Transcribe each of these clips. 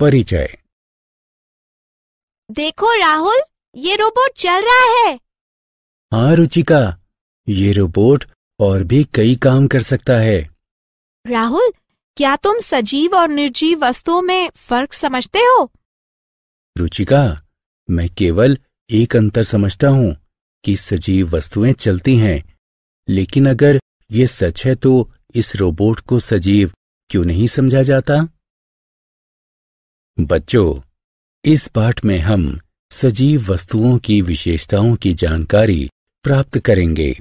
परिचय देखो राहुल ये रोबोट चल रहा है हाँ रुचिका ये रोबोट और भी कई काम कर सकता है राहुल क्या तुम सजीव और निर्जीव वस्तुओं में फर्क समझते हो रुचिका मैं केवल एक अंतर समझता हूँ कि सजीव वस्तुएं चलती हैं लेकिन अगर ये सच है तो इस रोबोट को सजीव क्यों नहीं समझा जाता बच्चों इस पाठ में हम सजीव वस्तुओं की विशेषताओं की जानकारी प्राप्त करेंगे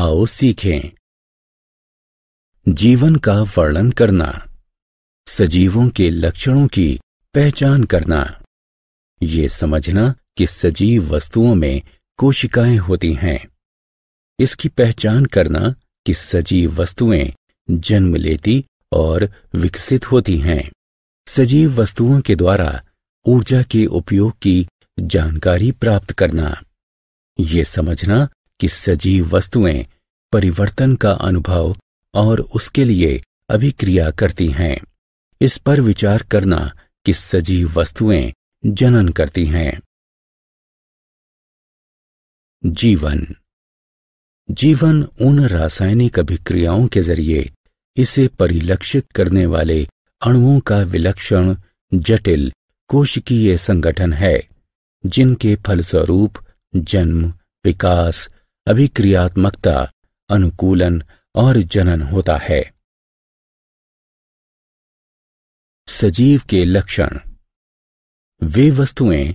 आओ सीखें जीवन का वर्णन करना सजीवों के लक्षणों की पहचान करना ये समझना कि सजीव वस्तुओं में कोशिकाएं होती हैं इसकी पहचान करना कि सजीव वस्तुएं जन्म लेती और विकसित होती हैं सजीव वस्तुओं के द्वारा ऊर्जा के उपयोग की जानकारी प्राप्त करना ये समझना कि सजीव वस्तुएं परिवर्तन का अनुभव और उसके लिए अभिक्रिया करती हैं इस पर विचार करना कि सजीव वस्तुएं जनन करती हैं जीवन जीवन उन रासायनिक अभिक्रियाओं के जरिए इसे परिलक्षित करने वाले अणुओं का विलक्षण जटिल कोशिकीय संगठन है जिनके फलस्वरूप जन्म विकास अभिक्रियात्मकता अनुकूलन और जनन होता है सजीव के लक्षण वे वस्तुएं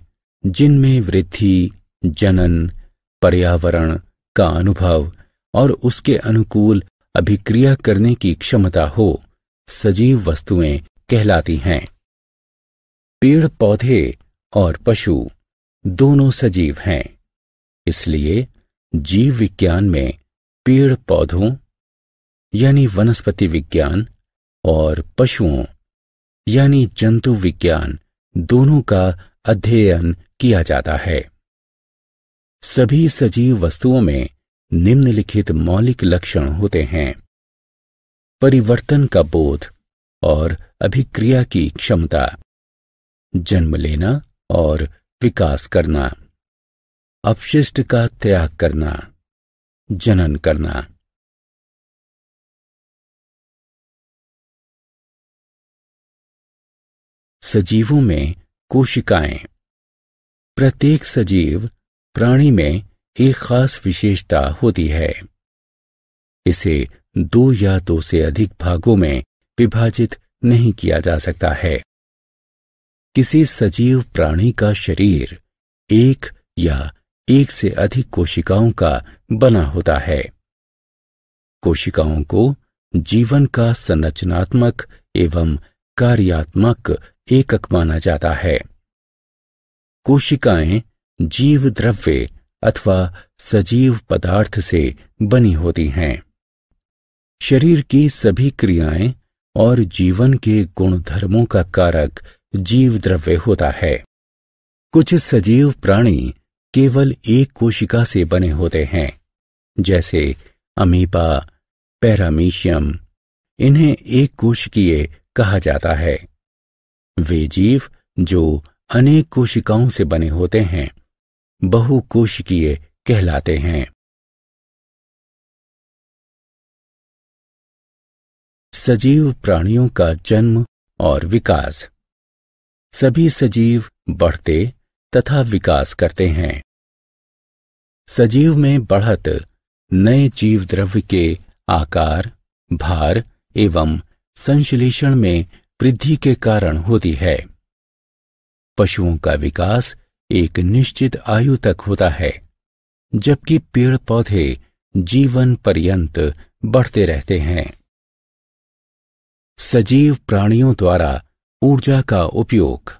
जिनमें वृद्धि जनन पर्यावरण का अनुभव और उसके अनुकूल अभिक्रिया करने की क्षमता हो सजीव वस्तुएं कहलाती हैं पेड़ पौधे और पशु दोनों सजीव हैं इसलिए जीव विज्ञान में पेड़ पौधों यानी वनस्पति विज्ञान और पशुओं यानी जंतु विज्ञान दोनों का अध्ययन किया जाता है सभी सजीव वस्तुओं में निम्नलिखित मौलिक लक्षण होते हैं परिवर्तन का बोध और अभिक्रिया की क्षमता जन्म लेना और विकास करना अपशिष्ट का त्याग करना जनन करना सजीवों में कोशिकाएं प्रत्येक सजीव प्राणी में एक खास विशेषता होती है इसे दो या दो से अधिक भागों में विभाजित नहीं किया जा सकता है किसी सजीव प्राणी का शरीर एक या एक से अधिक कोशिकाओं का बना होता है कोशिकाओं को जीवन का संरचनात्मक एवं कार्यात्मक एकक माना जाता है कोशिकाएं जीव द्रव्य अथवा सजीव पदार्थ से बनी होती हैं शरीर की सभी क्रियाएं और जीवन के गुणधर्मों का कारक जीव द्रव्य होता है कुछ सजीव प्राणी केवल एक कोशिका से बने होते हैं जैसे अमीबा पैरामीशियम इन्हें एक कोशिकीय कहा जाता है वे जीव जो अनेक कोशिकाओं से बने होते हैं बहुकोशिकीय कहलाते हैं सजीव प्राणियों का जन्म और विकास सभी सजीव बढ़ते तथा विकास करते हैं सजीव में बढ़त नए जीव द्रव्य के आकार भार एवं संश्लेषण में वृद्धि के कारण होती है पशुओं का विकास एक निश्चित आयु तक होता है जबकि पेड़ पौधे जीवन पर्यंत बढ़ते रहते हैं सजीव प्राणियों द्वारा ऊर्जा का उपयोग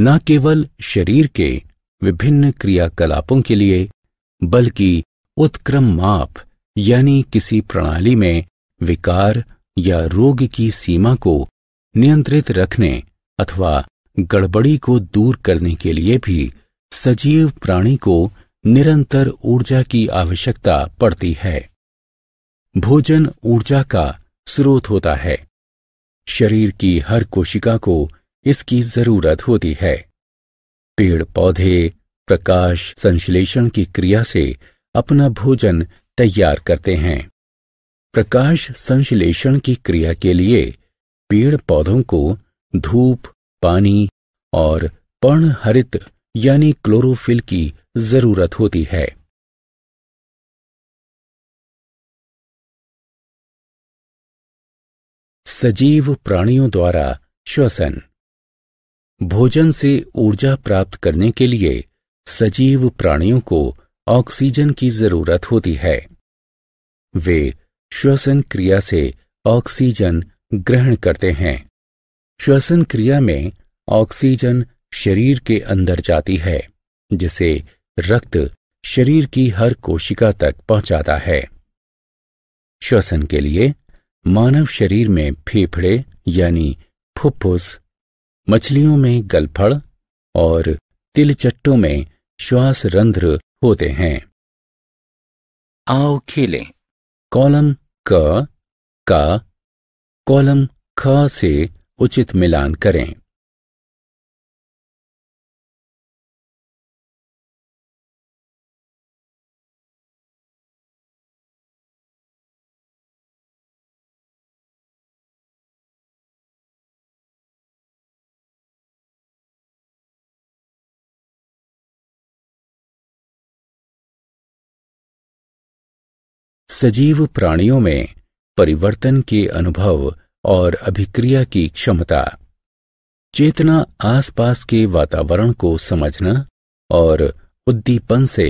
न केवल शरीर के विभिन्न क्रियाकलापों के लिए बल्कि उत्क्रम माप यानी किसी प्रणाली में विकार या रोग की सीमा को नियंत्रित रखने अथवा गड़बड़ी को दूर करने के लिए भी सजीव प्राणी को निरंतर ऊर्जा की आवश्यकता पड़ती है भोजन ऊर्जा का स्रोत होता है शरीर की हर कोशिका को इसकी जरूरत होती है पेड़ पौधे प्रकाश संश्लेषण की क्रिया से अपना भोजन तैयार करते हैं प्रकाश संश्लेषण की क्रिया के लिए पेड़ पौधों को धूप पानी और पर्णहरित यानी क्लोरोफिल की जरूरत होती है सजीव प्राणियों द्वारा श्वसन भोजन से ऊर्जा प्राप्त करने के लिए सजीव प्राणियों को ऑक्सीजन की जरूरत होती है वे श्वसन क्रिया से ऑक्सीजन ग्रहण करते हैं श्वसन क्रिया में ऑक्सीजन शरीर के अंदर जाती है जिसे रक्त शरीर की हर कोशिका तक पहुंचाता है श्वसन के लिए मानव शरीर में फेफड़े यानी फुफ्फुस मछलियों में गलफड़ और तिलचट्टों में श्वास रंध्र होते हैं आओ खेलें कॉलम क का कॉलम ख से उचित मिलान करें सजीव प्राणियों में परिवर्तन के अनुभव और अभिक्रिया की क्षमता चेतना आसपास के वातावरण को समझना और उद्दीपन से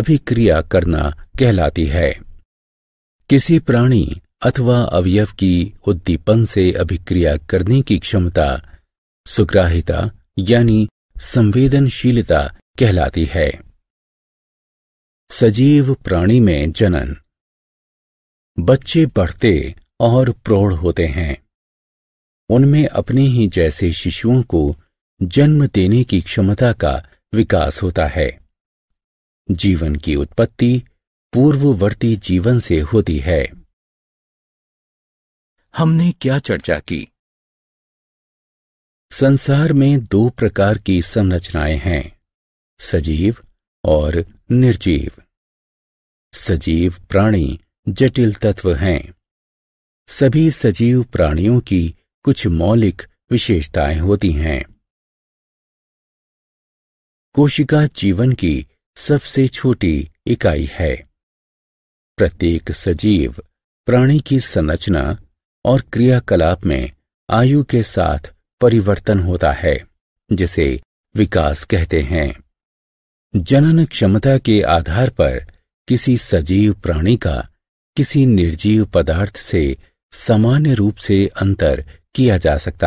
अभिक्रिया करना कहलाती है किसी प्राणी अथवा अवयव की उद्दीपन से अभिक्रिया करने की क्षमता सुग्राहिता यानी संवेदनशीलता कहलाती है सजीव प्राणी में जनन बच्चे बढ़ते और प्रौढ़ होते हैं उनमें अपने ही जैसे शिशुओं को जन्म देने की क्षमता का विकास होता है जीवन की उत्पत्ति पूर्ववर्ती जीवन से होती है हमने क्या चर्चा की संसार में दो प्रकार की संरचनाएं हैं सजीव और निर्जीव सजीव प्राणी जटिल तत्व हैं सभी सजीव प्राणियों की कुछ मौलिक विशेषताएं होती हैं कोशिका जीवन की सबसे छोटी इकाई है प्रत्येक सजीव प्राणी की संरचना और क्रियाकलाप में आयु के साथ परिवर्तन होता है जिसे विकास कहते हैं जनन क्षमता के आधार पर किसी सजीव प्राणी का किसी निर्जीव पदार्थ से सामान्य रूप से अंतर किया जा सकता है